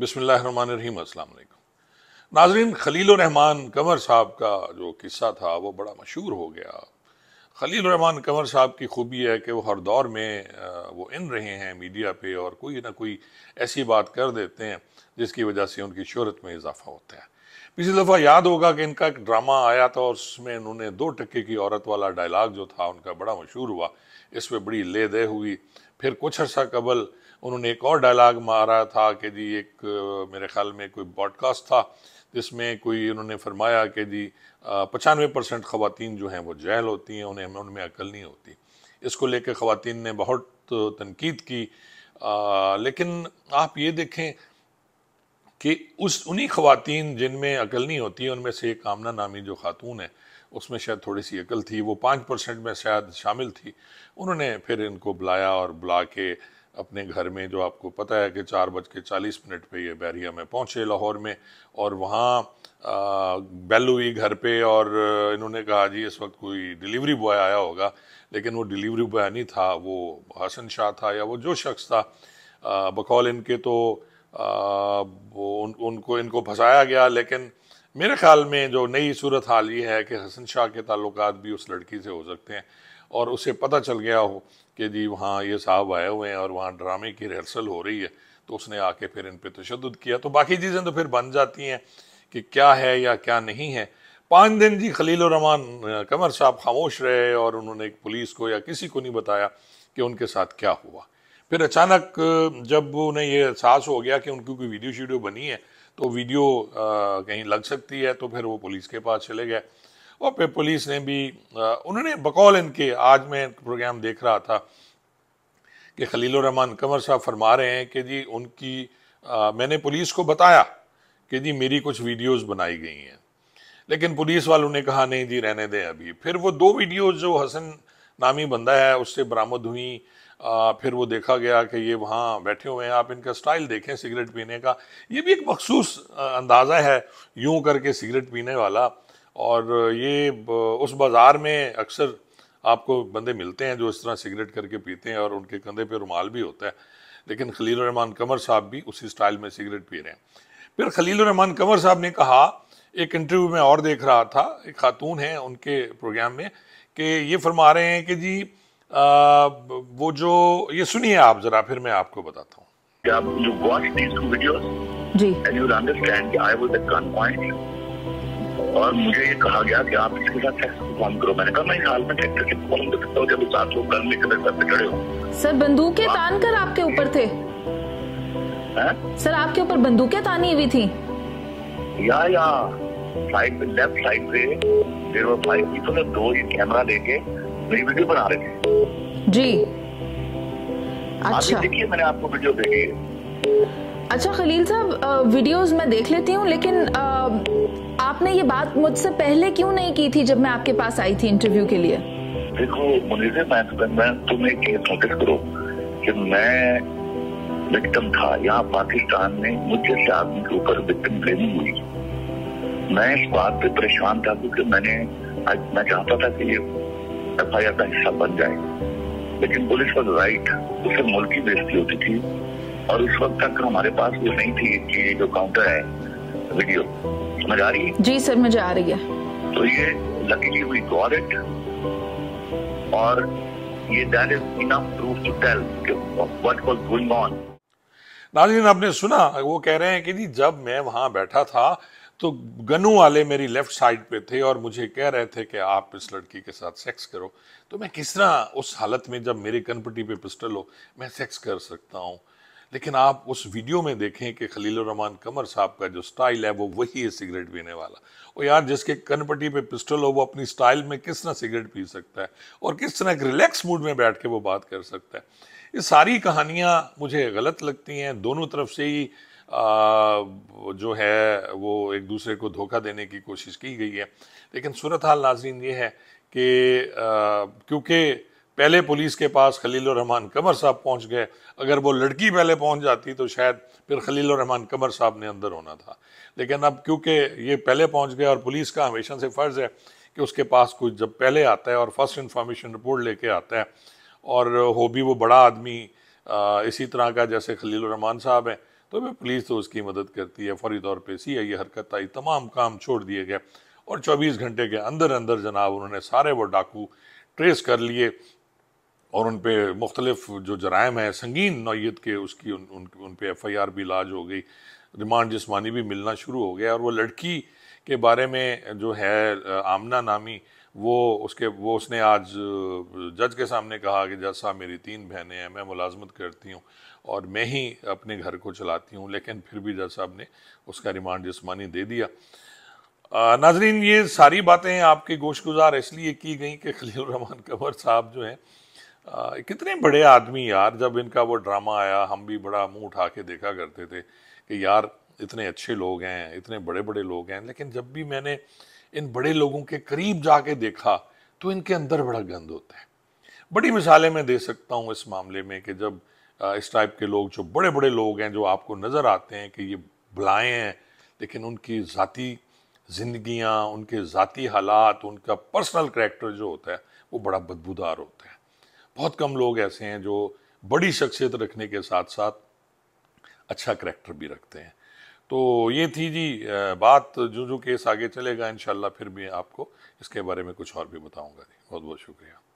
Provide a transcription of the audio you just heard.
बसमीम अलैक्म नाजरीन खलील रहमान कंवर साहब का जो किस्सा था वो बड़ा मशहूर हो गया खलील रहमान कंवर साहब की खूबी है कि वो हर दौर में वो इन रहे हैं मीडिया पे और कोई ना कोई ऐसी बात कर देते हैं जिसकी वजह से उनकी शहरत में इजाफा होता है पिछली दफ़ा याद होगा कि इनका एक ड्रामा आया था और उसमें इन्होंने दो टक्के की औरत वाला डायलाग जो था उनका बड़ा मशहूर हुआ इस पर बड़ी ले दे हुई फिर कुछ अर्सा कबल उन्होंने एक और डायलाग मारा था कि जी एक मेरे ख्याल में कोई ब्रॉडकास्ट था जिसमें कोई उन्होंने फरमाया कि जी पचानवे परसेंट खुतिन जो हैं वो जहल होती हैं उन्हें उनमें अकल नहीं होती इसको लेकर ख़वान ने बहुत तनकीद की आ, लेकिन आप ये देखें कि उस उन्हीं खातन जिनमें अकल नहीं होती है उनमें से एक आमना नामी जो खातून है उसमें शायद थोड़ी सी अकल थी वो पाँच परसेंट में शायद शामिल थी उन्होंने फिर इनको बुलाया और बुला के अपने घर में जो आपको पता है कि चार बज के चालीस मिनट पर ये बैरिया में पहुँचे लाहौर में और वहाँ बैल हुई घर पे और इन्होंने कहा जी इस वक्त कोई डिलीवरी बॉय आया होगा लेकिन वो डिलीवरी बॉय नहीं था वो हसन शाह था या वो जो शख्स था बकौल इनके तो उन, उनको इनको फंसाया गया लेकिन मेरे ख्याल में जो नई सूरत हाल ये है कि हसन शाह के ताल्लुक भी उस लड़की से हो सकते हैं और उसे पता चल गया हो कि जी वहाँ ये साहब आए हुए हैं और वहाँ ड्रामे की रिहर्सल हो रही है तो उसने आके फिर इन पर तशद किया तो बाकी चीज़ें तो फिर बन जाती हैं कि क्या है या क्या नहीं है पाँच दिन जी खलील रमान कमर साहब खामोश रहे और उन्होंने पुलिस को या किसी को नहीं बताया कि उनके साथ क्या हुआ फिर अचानक जब उन्हें ये एहसास हो गया कि उनकी कोई वीडियो शीडियो बनी है तो वीडियो कहीं लग सकती है तो फिर वो पुलिस के पास चले गए और फिर पुलिस ने भी उन्होंने बकौल इनके आज मैं प्रोग्राम देख रहा था कि खलील रहमान कमर साहब फरमा रहे हैं कि जी उनकी आ, मैंने पुलिस को बताया कि जी मेरी कुछ वीडियोस बनाई गई हैं लेकिन पुलिस वालों ने कहा नहीं जी रहने दें अभी फिर वो दो वीडियोस जो हसन नामी बंदा है उससे बरामद हुई आ, फिर वो देखा गया कि ये वहाँ बैठे हुए हैं आप इनका स्टाइल देखें सिगरेट पीने का ये भी एक मखसूस अंदाज़ा है यूं करके सिगरेट पीने वाला और ये उस बाज़ार में अक्सर आपको बंदे मिलते हैं जो इस तरह सिगरेट करके पीते हैं और उनके कंधे पे रुमाल भी होता है लेकिन खलील रहमान कमर साहब भी उसी स्टाइल में सिगरेट पी रहे हैं फिर खलील रहमान कमर साहब ने कहा एक इंटरव्यू में और देख रहा था एक खातून है उनके प्रोग्राम में कि ये फरमा रहे हैं कि जी वो जो ये सुनिए आप जरा फिर मैं आपको बताता हूँ और मुझे ये कहा गया कि आप इसके साथ सेक्स परफॉर्म करो मैंने कहा मैं हाल में सेक्स करके परफॉर्म कर सकता हूँ जब सात लोग गन लेकर सर पे चढ़े हो सर बंदूकें तान कर आपके ऊपर थे है? हाँ? सर आपके ऊपर बंदूकें तानी हुई थी या या साइड पे लेफ्ट साइड पे देर वो फाइव पीपल दो ये कैमरा लेके मेरी वीडियो बना रहे थे जी अच्छा देखिए मैंने आपको वीडियो देखी अच्छा खलील साहब वीडियोस मैं देख लेती हूँ लेकिन आ, आपने ये बात मुझसे पहले क्यों नहीं की थी जब मैं आपके पास आई थी इंटरव्यू के लिए देखो मुनीजे मैं, मैं तुम्हें नोटिस करो कि मैं विक्टिम था पाकिस्तान में मुझे से आदमी के ऊपर विक्टिम ब्लेमिंग हुई मैं इस बात पे परेशान था क्योंकि मैंने मैं चाहता था कि ये एफ आई आर का हिस्सा बन जाए लेकिन पुलिस वॉज राइट उसे मुल्क की बेजती होती थी और उस वक्त तक हमारे पास ये नहीं थी कि ये जो काउंटर है वीडियो समझ आ रही है जी सर मुझे आ रही है तो ये लकीली वी गॉट इट और ये that is enough proof to tell what was going on नाजीन आपने सुना वो कह रहे हैं कि जी जब मैं वहां बैठा था तो गनू वाले मेरी लेफ्ट साइड पे थे और मुझे कह रहे थे कि आप इस लड़की के साथ सेक्स करो तो मैं किस तरह उस हालत में जब मेरे कनपट्टी पे पिस्टल हो मैं सेक्स कर सकता हूँ लेकिन आप उस वीडियो में देखें कि खलील रहमान कमर साहब का जो स्टाइल है वो वही है सिगरेट पीने वाला और यार जिसके कनपट्टी पे पिस्टल हो वो अपनी स्टाइल में किस तरह सिगरेट पी सकता है और किस तरह एक रिलैक्स मूड में बैठ के वो बात कर सकता है ये सारी कहानियाँ मुझे गलत लगती हैं दोनों तरफ से ही जो है वो एक दूसरे को धोखा देने की कोशिश की गई है लेकिन सूरत हाल नाजरीन ये है कि क्योंकि पहले पुलिस के पास खलील रहमान कमर साहब पहुंच गए अगर वो लड़की पहले पहुंच जाती तो शायद फिर खलील रहमान कमर साहब ने अंदर होना था लेकिन अब क्योंकि ये पहले पहुंच गए और पुलिस का हमेशा से फ़र्ज़ है कि उसके पास कुछ जब पहले आता है और फर्स्ट इन्फॉर्मेशन रिपोर्ट लेके आता है और हो भी वो बड़ा आदमी इसी तरह का जैसे खलील रहमान साहब हैं तो भी पुलिस तो उसकी मदद करती है फौरी तौर पर सी आई हरकत आई तमाम काम छोड़ दिए गए और 24 घंटे के अंदर अंदर जनाब उन्होंने सारे वो डाकू ट्रेस कर लिए और उन पर मुख्तलिफ जो जराइम है संगीन नौीय के उसकी उन उन, उन पर एफ आई आर भी लाज हो गई रिमांड जिसमानी भी मिलना शुरू हो गया और वह लड़की के बारे में जो है आमना नामी वो उसके वो उसने आज जज के सामने कहा कि जज साहब मेरी तीन बहनें हैं मैं मुलाजमत करती हूँ और मैं ही अपने घर को चलाती हूँ लेकिन फिर भी जज साहब ने उसका रिमांड जिसमानी दे दिया नाजरीन ये सारी बातें आपके गोश गुजार इसलिए की गई कि खलील रहमान कंवर साहब जो हैं कितने बड़े आदमी यार जब इनका वो ड्रामा आया हम भी बड़ा मुंह उठा के देखा करते थे कि यार इतने अच्छे लोग हैं इतने बड़े बड़े लोग हैं लेकिन जब भी मैंने इन बड़े लोगों के करीब जाके देखा तो इनके अंदर बड़ा गंद होता है बड़ी मिसालें मैं दे सकता हूँ इस मामले में कि जब इस टाइप के लोग जो बड़े बड़े लोग हैं जो आपको नज़र आते हैं कि ये भलाए हैं लेकिन उनकी ज़ाती ज़िंदियाँ उनके ज़ाती हालात उनका पर्सनल करेक्टर जो होता है वो बड़ा बदबूदार होता है बहुत कम लोग ऐसे हैं जो बड़ी शख्सियत रखने के साथ साथ अच्छा करेक्टर भी रखते हैं तो ये थी जी बात जो जो केस आगे चलेगा इन फिर भी आपको इसके बारे में कुछ और भी बताऊँगा जी बहुत बहुत शुक्रिया